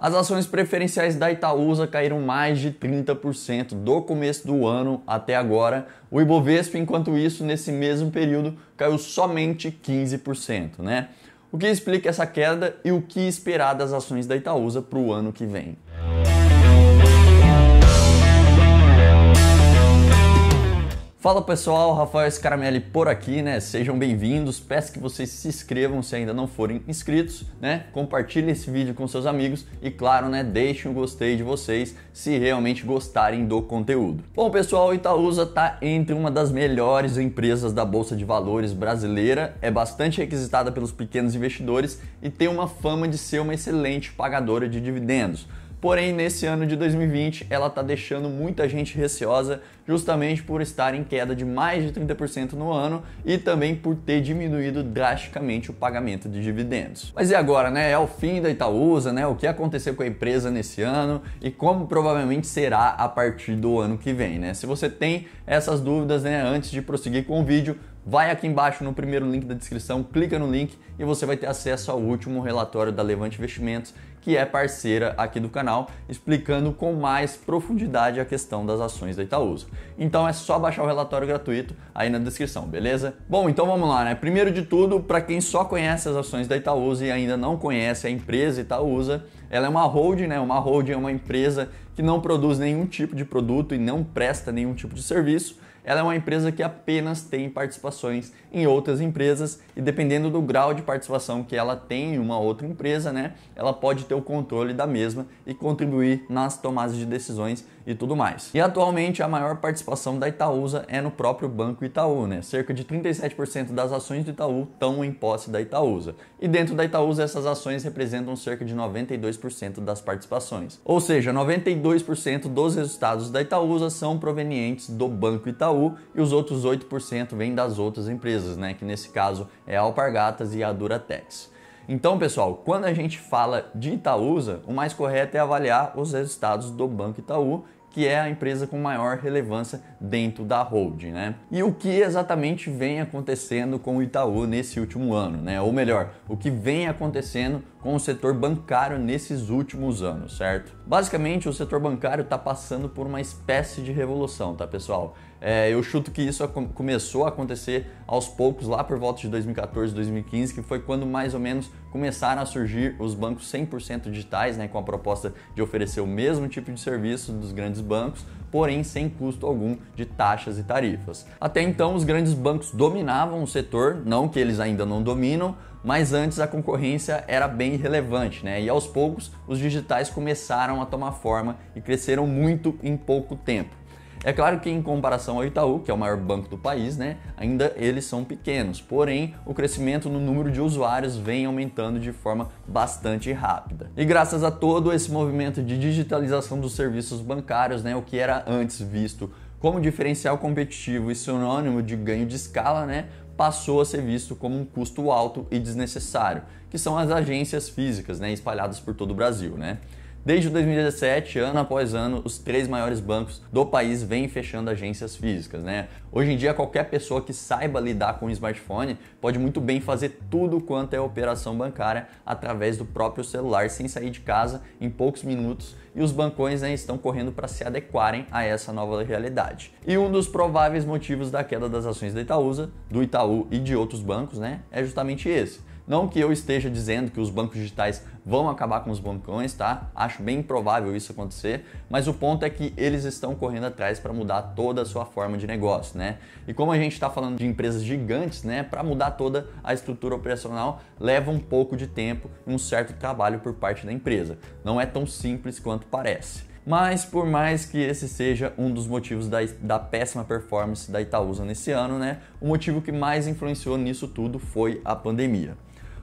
As ações preferenciais da Itaúsa caíram mais de 30% do começo do ano até agora. O Ibovespa, enquanto isso, nesse mesmo período, caiu somente 15%, né? O que explica essa queda e o que esperar das ações da Itaúsa para o ano que vem? Fala pessoal, Rafael Scaramelli por aqui, né? Sejam bem-vindos. Peço que vocês se inscrevam se ainda não forem inscritos, né? Compartilhe esse vídeo com seus amigos e, claro, né, deixem um gostei de vocês se realmente gostarem do conteúdo. Bom, pessoal, Itaúsa está entre uma das melhores empresas da bolsa de valores brasileira, é bastante requisitada pelos pequenos investidores e tem uma fama de ser uma excelente pagadora de dividendos. Porém, nesse ano de 2020, ela está deixando muita gente receosa, justamente por estar em queda de mais de 30% no ano e também por ter diminuído drasticamente o pagamento de dividendos. Mas e agora, né? É o fim da Itaúsa, né? O que aconteceu com a empresa nesse ano e como provavelmente será a partir do ano que vem, né? Se você tem essas dúvidas, né, antes de prosseguir com o vídeo, Vai aqui embaixo no primeiro link da descrição, clica no link e você vai ter acesso ao último relatório da Levante Investimentos, que é parceira aqui do canal, explicando com mais profundidade a questão das ações da Itaúsa. Então é só baixar o relatório gratuito aí na descrição, beleza? Bom, então vamos lá, né? Primeiro de tudo, para quem só conhece as ações da Itaúsa e ainda não conhece a empresa Itaúsa, ela é uma holding, né? Uma holding é uma empresa que não produz nenhum tipo de produto e não presta nenhum tipo de serviço ela é uma empresa que apenas tem participações em outras empresas e dependendo do grau de participação que ela tem em uma outra empresa, né, ela pode ter o controle da mesma e contribuir nas tomadas de decisões e tudo mais. E atualmente a maior participação da Itaúsa é no próprio Banco Itaú, né? Cerca de 37% das ações do Itaú estão em posse da Itaúsa. E dentro da Itaúsa essas ações representam cerca de 92% das participações. Ou seja, 92% dos resultados da Itaúsa são provenientes do Banco Itaú e os outros 8% vêm das outras empresas, né? Que nesse caso é a Alpargatas e a Duratex. Então, pessoal, quando a gente fala de Itaúsa, o mais correto é avaliar os resultados do Banco Itaú que é a empresa com maior relevância dentro da holding, né? E o que exatamente vem acontecendo com o Itaú nesse último ano, né? Ou melhor, o que vem acontecendo com o setor bancário nesses últimos anos, certo? Basicamente, o setor bancário está passando por uma espécie de revolução, tá, pessoal? É, eu chuto que isso começou a acontecer aos poucos lá por volta de 2014, 2015, que foi quando mais ou menos começaram a surgir os bancos 100% digitais, né, com a proposta de oferecer o mesmo tipo de serviço dos grandes bancos, porém sem custo algum de taxas e tarifas. Até então, os grandes bancos dominavam o setor, não que eles ainda não dominam, mas antes a concorrência era bem relevante, né? E aos poucos os digitais começaram a tomar forma e cresceram muito em pouco tempo. É claro que em comparação ao Itaú, que é o maior banco do país, né, ainda eles são pequenos, porém o crescimento no número de usuários vem aumentando de forma bastante rápida. E graças a todo esse movimento de digitalização dos serviços bancários, né, o que era antes visto como diferencial competitivo e sinônimo de ganho de escala, né, passou a ser visto como um custo alto e desnecessário, que são as agências físicas, né, espalhadas por todo o Brasil, né? Desde 2017, ano após ano, os três maiores bancos do país vêm fechando agências físicas, né? Hoje em dia, qualquer pessoa que saiba lidar com um smartphone pode muito bem fazer tudo quanto é operação bancária através do próprio celular, sem sair de casa, em poucos minutos, e os bancões né, estão correndo para se adequarem a essa nova realidade. E um dos prováveis motivos da queda das ações da Itaúsa, do Itaú e de outros bancos, né, é justamente esse. Não que eu esteja dizendo que os bancos digitais vão acabar com os bancões, tá? Acho bem improvável isso acontecer, mas o ponto é que eles estão correndo atrás para mudar toda a sua forma de negócio, né? E como a gente está falando de empresas gigantes, né, para mudar toda a estrutura operacional leva um pouco de tempo e um certo trabalho por parte da empresa. Não é tão simples quanto parece. Mas por mais que esse seja um dos motivos da, da, péssima performance da Itaúsa nesse ano, né? O motivo que mais influenciou nisso tudo foi a pandemia.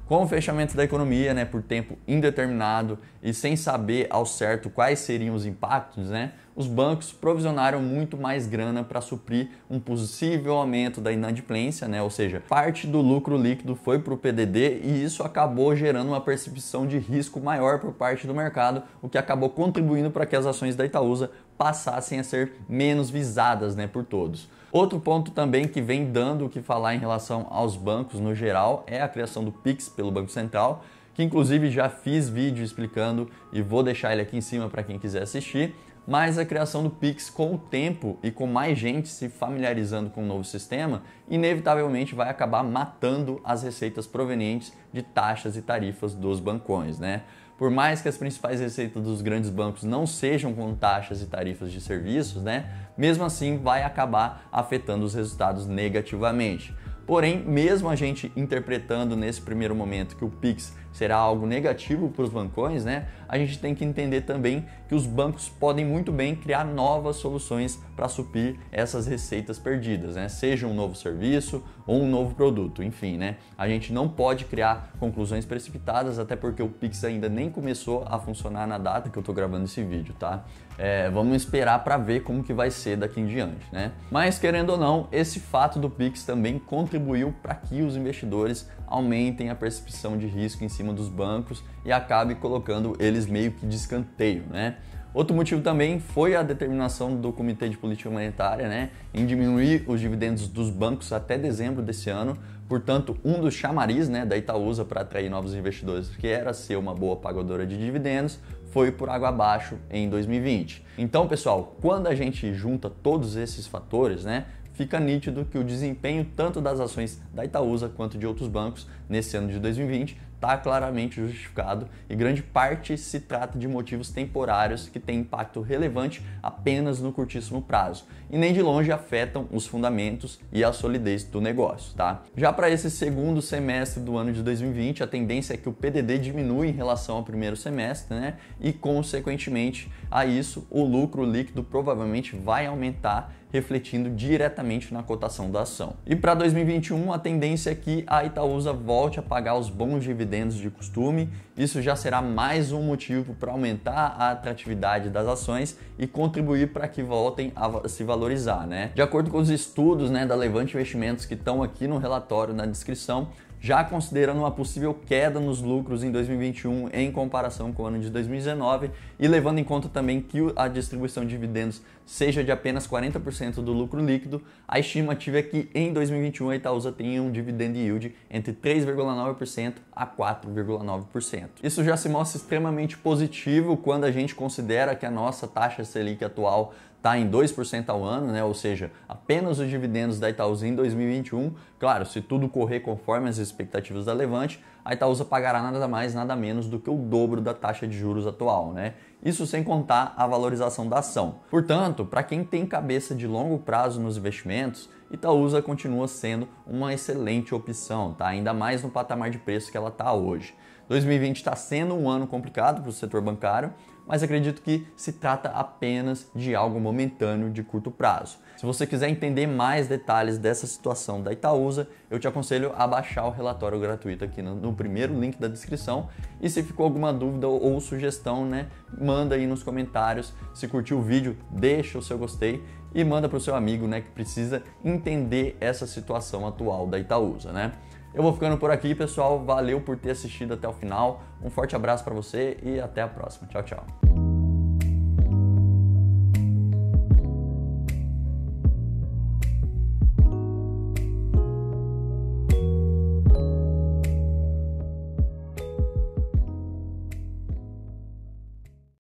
Com o fechamento da economia né, por tempo indeterminado e sem saber ao certo quais seriam os impactos, né, os bancos provisionaram muito mais grana para suprir um possível aumento da inadimplência, né, ou seja, parte do lucro líquido foi para o PDD e isso acabou gerando uma percepção de risco maior por parte do mercado, o que acabou contribuindo para que as ações da Itaúsa passassem a ser menos visadas né, por todos. Outro ponto também que vem dando o que falar em relação aos bancos no geral é a criação do Pix pelo Banco Central, que inclusive já fiz vídeo explicando e vou deixar ele aqui em cima para quem quiser assistir mas a criação do Pix com o tempo e com mais gente se familiarizando com o novo sistema, inevitavelmente vai acabar matando as receitas provenientes de taxas e tarifas dos bancões, né? Por mais que as principais receitas dos grandes bancos não sejam com taxas e tarifas de serviços, né? Mesmo assim vai acabar afetando os resultados negativamente. Porém, mesmo a gente interpretando nesse primeiro momento que o Pix será algo negativo para os bancões, né? A gente tem que entender também que os bancos podem muito bem criar novas soluções para suprir essas receitas perdidas, né? Seja um novo serviço ou um novo produto, enfim, né? A gente não pode criar conclusões precipitadas, até porque o Pix ainda nem começou a funcionar na data que eu estou gravando esse vídeo, tá? É, vamos esperar para ver como que vai ser daqui em diante, né? Mas querendo ou não, esse fato do Pix também contribuiu para que os investidores aumentem a percepção de risco em cima cima dos bancos e acabe colocando eles meio que de escanteio, né? Outro motivo também foi a determinação do Comitê de Política Monetária né, em diminuir os dividendos dos bancos até dezembro desse ano. Portanto, um dos chamariz né, da Itaúsa para atrair novos investidores, que era ser uma boa pagadora de dividendos, foi por água abaixo em 2020. Então, pessoal, quando a gente junta todos esses fatores, né, fica nítido que o desempenho tanto das ações da Itaúsa quanto de outros bancos nesse ano de 2020 está claramente justificado e grande parte se trata de motivos temporários que têm impacto relevante apenas no curtíssimo prazo e nem de longe afetam os fundamentos e a solidez do negócio, tá? Já para esse segundo semestre do ano de 2020, a tendência é que o PDD diminui em relação ao primeiro semestre, né? e, consequentemente, a isso, o lucro líquido provavelmente vai aumentar, refletindo diretamente na cotação da ação. E para 2021, a tendência é que a Itaúsa volte a pagar os bons dividendos de costume. Isso já será mais um motivo para aumentar a atratividade das ações e contribuir para que voltem a se valorizar, né? De acordo com os estudos, né, da Levante Investimentos que estão aqui no relatório na descrição, já considerando uma possível queda nos lucros em 2021 em comparação com o ano de 2019 e levando em conta também que a distribuição de dividendos seja de apenas 40% do lucro líquido, a estimativa é que em 2021 a Itaúsa tenha um dividend yield entre 3,9% a 4,9%. Isso já se mostra extremamente positivo quando a gente considera que a nossa taxa Selic atual está em 2% ao ano, né? ou seja, apenas os dividendos da Itaúsa em 2021. Claro, se tudo correr conforme as expectativas da Levante, a Itaúsa pagará nada mais, nada menos do que o dobro da taxa de juros atual, né? Isso sem contar a valorização da ação. Portanto, para quem tem cabeça de longo prazo nos investimentos, Itaúsa continua sendo uma excelente opção, tá? ainda mais no patamar de preço que ela está hoje. 2020 está sendo um ano complicado para o setor bancário, mas acredito que se trata apenas de algo momentâneo de curto prazo. Se você quiser entender mais detalhes dessa situação da Itaúsa, eu te aconselho a baixar o relatório gratuito aqui no, no primeiro link da descrição. E se ficou alguma dúvida ou, ou sugestão, né, manda aí nos comentários. Se curtiu o vídeo, deixa o seu gostei e manda para o seu amigo, né, que precisa entender essa situação atual da Itaúsa, né? Eu vou ficando por aqui, pessoal. Valeu por ter assistido até o final. Um forte abraço para você e até a próxima. Tchau, tchau.